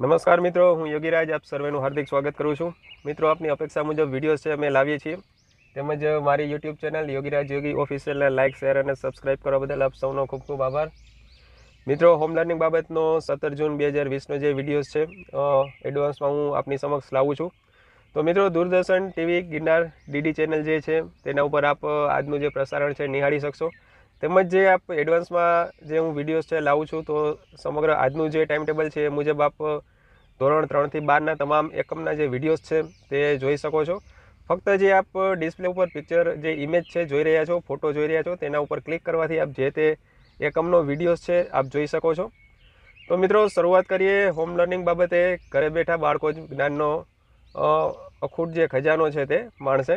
નમસ્કાર મિત્રો હું યોગીરાજ આપ સર્વેનું હાર્દિક સ્વાગત કરું છું મિત્રો આપની અપેક્ષા મુજબ વિડીયો છે અમે લાવીએ છીએ તેમજ મારી યુટ્યુબ ચેનલ યોગીરાજ યોગી ઓફિશિયલને લાઇક શેર અને સબસ્ક્રાઇબ કરવા બદલ આપ સૌનો ખૂબ ખૂબ આભાર મિત્રો હોમ લર્નિંગ બાબતનો સત્તર જૂન બે હજાર વીસનો જે વિડીયો છે એડવાન્સમાં હું આપની સમક્ષ લાવું છું તો મિત્રો Doordarshan TV Girnar DD channel જે છે તેના ઉપર આપ આજનું જે પ્રસારણ છે નિહાળી શકશો તેમજ જે આપ એડવાન્સમાં જે હું વિડીયોઝ છે લાવું છું તો સમગ્ર આજનું જે ટાઈમ ટેબલ છે એ મુજબ આપ ધોરણ ત્રણથી બારના તમામ એકમના જે વિડીયોઝ છે તે જોઈ શકો છો ફક્ત જે આપ ડિસ્પ્લે ઉપર પિક્ચર જે ઇમેજ છે જોઈ રહ્યા છો ફોટો જોઈ રહ્યા છો તેના ઉપર ક્લિક કરવાથી આપ જે તે એકમનો વિડીયોઝ છે આપ જોઈ શકો છો તો મિત્રો શરૂઆત કરીએ હોમ લર્નિંગ બાબતે ઘરે બેઠા બાળકો જ જ્ઞાનનો અખૂટ જે ખજાનો છે તે માણશે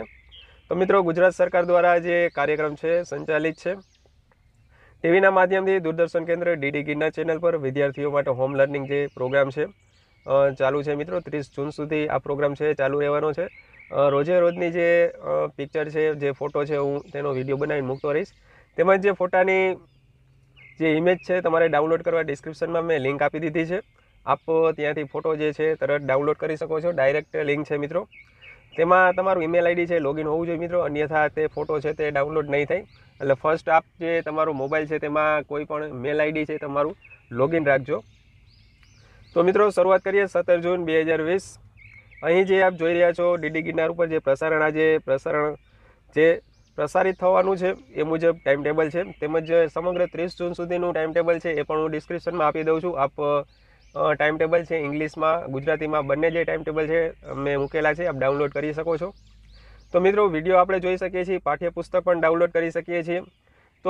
તો મિત્રો ગુજરાત સરકાર દ્વારા જે કાર્યક્રમ છે સંચાલિત છે ટીવીના માધ્યમથી દૂરદર્શન કેન્દ્ર ડીડી ગીરના ચેનલ પર વિદ્યાર્થીઓ માટે હોમ લર્નિંગ જે પ્રોગ્રામ છે ચાલુ છે મિત્રો ત્રીસ જૂન સુધી આ પ્રોગ્રામ છે ચાલુ રહેવાનો છે રોજે રોજની જે પિક્ચર છે જે ફોટો છે હું તેનો વિડીયો બનાવીને મૂકતો રહીશ તેમજ જે ફોટાની જે ઇમેજ છે તમારે ડાઉનલોડ કરવા ડિસ્ક્રિપ્શનમાં મેં લિંક આપી દીધી છે આપ ત્યાંથી ફોટો જે છે તરત ડાઉનલોડ કરી શકો છો ડાયરેક્ટ લિંક છે મિત્રો તેમાં તમારું ઈમેલ આઈડી છે લોગિન હોવું જોઈએ મિત્રો અન્યથા તે ફોટો છે તે ડાઉનલોડ નહીં થાય એટલે ફર્સ્ટ આપ જે તમારો મોબાઈલ છે તેમાં કોઈ પણ મેલ આઈડી છે તમારું લોગિન રાખજો તો મિત્રો શરૂઆત કરીએ સત્તર જૂન બે હજાર વીસ અહીં જે આપ જોઈ રહ્યા છો ડીડી ગિરનાર ઉપર જે પ્રસારણ આજે પ્રસારણ જે પ્રસારિત થવાનું છે એ મુજબ ટાઈમ ટેબલ છે તેમજ સમગ્ર ત્રીસ જૂન સુધીનું ટાઈમ ટેબલ છે એ પણ હું ડિસ્ક્રિપ્શનમાં આપી દઉં છું આપ ટાઈમ ટેબલ છે ઇંગ્લિશમાં ગુજરાતીમાં બંને જે ટાઈમ ટેબલ છે મેં મૂકેલા છે આપ ડાઉનલોડ કરી શકો છો તો મિત્રો વિડીયો આપણે જોઈ શકીએ છીએ પાઠ્યપુસ્તક પણ ડાઉનલોડ કરી શકીએ છીએ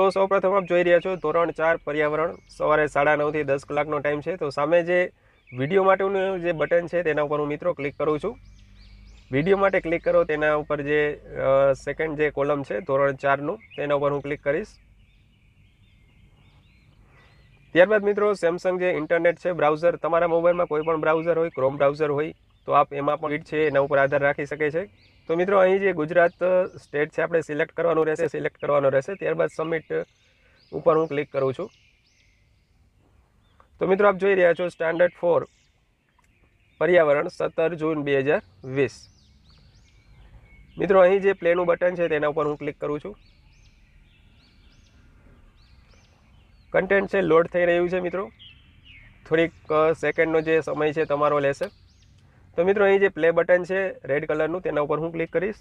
તો સૌપ્રથમ આપ જોઈ રહ્યા છો ધોરણ ચાર પર્યાવરણ સવારે સાડા નવથી દસ કલાકનો ટાઈમ છે તો સામે જે વિડીયો માટેનું જે બટન છે તેના ઉપર હું મિત્રો ક્લિક કરું છું વિડીયો માટે ક્લિક કરો તેના ઉપર જે સેકન્ડ જે કોલમ છે ધોરણ ચારનું તેના ઉપર હું ક્લિક કરીશ ત્યારબાદ મિત્રો સેમસંગ જે ઇન્ટરનેટ છે બ્રાઉઝર તમારા મોબાઈલમાં કોઈ પણ બ્રાઉઝર હોય ક્રોમ બ્રાઉઝર હોય તો આપ એમાં પણ સ્પીડ છે એના ઉપર આધાર રાખી શકે છે તો મિત્રો અહીં જે ગુજરાત સ્ટેટ છે આપણે સિલેક્ટ કરવાનું રહેશે સિલેક્ટ કરવાનું રહેશે ત્યારબાદ સબમિટ ઉપર હું ક્લિક કરું છું તો મિત્રો આપ જોઈ રહ્યા છો સ્ટાન્ડર્ડ ફોર પર્યાવરણ સત્તર જૂન બે હજાર વીસ મિત્રો અહીં જે પ્લેનું બટન છે તેના ઉપર હું ક્લિક કરું છું કન્ટેન્ટ છે લોડ થઈ રહ્યું છે મિત્રો થોડીક સેકન્ડનો જે સમય છે તમારો લેશે તો મિત્રો અહીં જે પ્લે બટન છે રેડ કલરનું તેના ઉપર હું ક્લિક કરીશ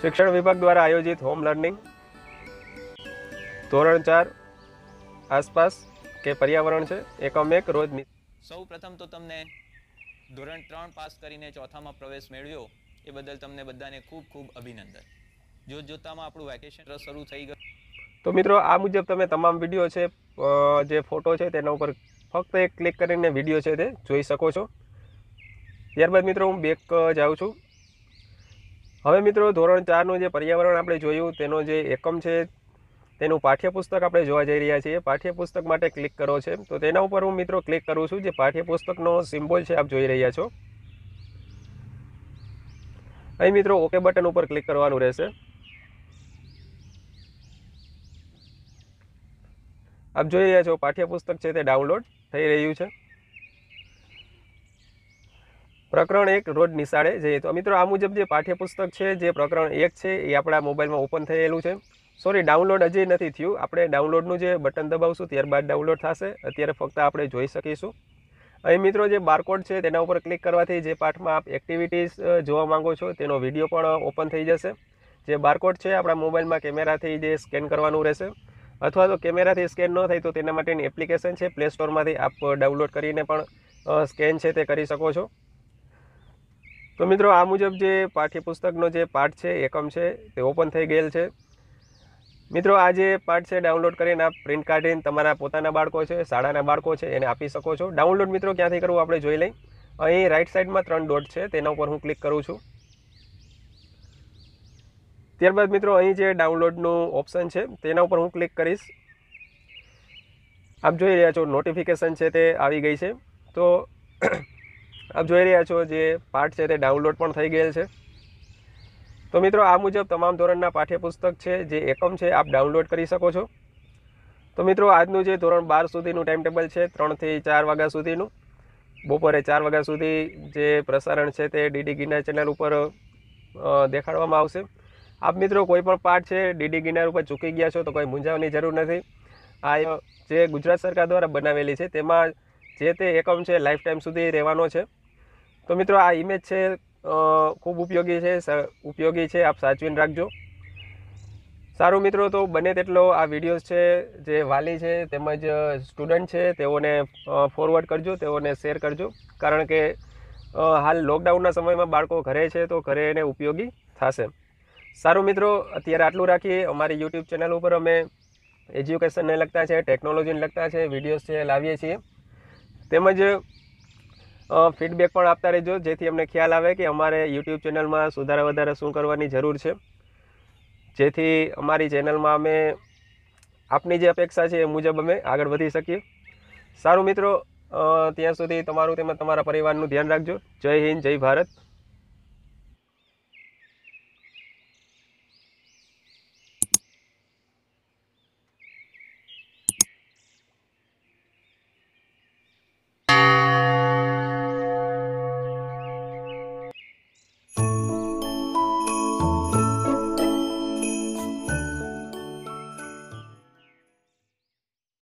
શિક્ષણ વિભાગ દ્વારા આયોજિત હોમ લર્નિંગ ધોરણ ચાર આસપાસ કે પર્યાવરણ છે એકમ એક રોજ સૌ પ્રથમ તો તમને ધોરણ ત્રણ પાસ કરીને ચોથામાં પ્રવેશ મેળવ્યો એ બદલ તમને બધાને ખૂબ ખૂબ અભિનંદન જોત જોતામાં આપણું વેકેશન શરૂ થઈ ગયું તો મિત્રો આ મુજબ તમે તમામ વિડીયો છે જે ફોટો છે તેના ઉપર ફક્ત એક ક્લિક કરીને વિડીયો છે તે જોઈ શકો છો ત્યારબાદ મિત્રો હું બેક જાઉં છું હવે મિત્રો ધોરણ ચારનું જે પર્યાવરણ આપણે જોયું તેનો જે એકમ છે તેનું પાઠ્યપુસ્તક આપણે જોવા જઈ રહ્યા છીએ પાઠ્યપુસ્તક માટે ક્લિક કરો છે તો તેના ઉપર હું મિત્રો ક્લિક કરું છું જે પાઠ્યપુસ્તકનો સિમ્બોલ છે આપ જોઈ રહ્યા છો અહીં મિત્રો ઓકે બટન ઉપર ક્લિક કરવાનું રહેશે આપ જોઈ રહ્યા છો પાઠ્યપુસ્તક છે તે ડાઉનલોડ થઈ રહ્યું છે પ્રકરણ એક રોજ નિશાળે જઈએ તો મિત્રો આ મુજબ જે પાઠ્યપુસ્તક છે જે પ્રકરણ એક છે એ આપણા મોબાઈલમાં ઓપન થયેલું છે સોરી ડાઉનલોડ હજી નથી થયું આપણે ડાઉનલોડનું જે બટન દબાવશું ત્યારબાદ ડાઉનલોડ થશે અત્યારે ફક્ત આપણે જોઈ શકીશું અહીં મિત્રો જે બારકોડ છે તેના ઉપર ક્લિક કરવાથી જે પાઠમાં આપ એક્ટિવિટીઝ જોવા માંગો છો તેનો વિડીયો પણ ઓપન થઈ જશે જે બારકોડ છે આપણા મોબાઈલમાં કેમેરાથી જે સ્કેન કરવાનું રહેશે અથવા તો કેમેરાથી સ્કેન ન થાય તો તેના માટેની એપ્લિકેશન છે પ્લે સ્ટોરમાંથી આપ ડાઉનલોડ કરીને પણ સ્કેન છે તે કરી શકો છો તો મિત્રો આ મુજબ જે પાઠ્યપુસ્તકનો જે પાઠ છે એકમ છે તે ઓપન થઈ ગયેલ છે મિત્રો આ જે પાર્ટ છે ડાઉનલોડ કરીને આ પ્રિન્ટ કાઢીને તમારા પોતાના બાળકો છે શાળાના બાળકો છે એને આપી શકો છો ડાઉનલોડ મિત્રો ક્યાંથી કરવું આપણે જોઈ લઈ અહીં રાઈટ સાઈડમાં ત્રણ ડોટ છે તેના ઉપર હું ક્લિક કરું છું ત્યારબાદ મિત્રો અહીં જે ડાઉનલોડનું ઓપ્શન છે તેના ઉપર હું ક્લિક કરીશ આપ જોઈ રહ્યા છો નોટિફિકેશન છે તે આવી ગઈ છે તો આપ જોઈ રહ્યા છો જે પાર્ટ છે તે ડાઉનલોડ પણ થઈ ગયેલ છે તો મિત્રો આ મુજબ તમામ ધોરણના પાઠ્યપુસ્તક છે જે એકમ છે આપ ડાઉનલોડ કરી શકો છો તો મિત્રો આજનું જે ધોરણ બાર સુધીનું ટાઈમ ટેબલ છે ત્રણથી ચાર વાગ્યા સુધીનું બપોરે ચાર વાગ્યા સુધી જે પ્રસારણ છે તે ડીડી ગિરનાર ચેનલ ઉપર દેખાડવામાં આવશે આપ મિત્રો કોઈ પણ પાઠ છે ડીડી ગિરનાર ઉપર ચૂકી ગયા છો તો કોઈ મૂંઝાવની જરૂર નથી આ જે ગુજરાત સરકાર દ્વારા બનાવેલી છે તેમાં જે તે એકમ છે લાઈફ ટાઈમ સુધી રહેવાનો છે તો મિત્રો આ ઇમેજ છે ખૂબ ઉપયોગી છે ઉપયોગી છે આપ સાચવીને રાખજો સારું મિત્રો તો બને તેટલો આ વિડીયોઝ છે જે વાલી છે તેમજ સ્ટુડન્ટ છે તેઓને ફોરવર્ડ કરજો તેઓને શેર કરજો કારણ કે હાલ લોકડાઉનના સમયમાં બાળકો ઘરે છે તો ઘરે એને ઉપયોગી થશે સારું મિત્રો અત્યારે આટલું રાખીએ અમારી યુટ્યુબ ચેનલ ઉપર અમે એજ્યુકેશનને લગતા છે ટેકનોલોજીને લગતા છે વિડીયોઝ છે લાવીએ છીએ તેમજ ફીડબેક પણ આપતા રહેજો જેથી અમને ખ્યાલ આવે કે અમારે યુટ્યુબ ચેનલમાં સુધારા વધારે શું કરવાની જરૂર છે જેથી અમારી ચેનલમાં અમે આપની જે અપેક્ષા છે એ મુજબ અમે આગળ વધી શકીએ સારું મિત્રો ત્યાં સુધી તમારું તેમજ તમારા પરિવારનું ધ્યાન રાખજો જય હિન્દ જય ભારત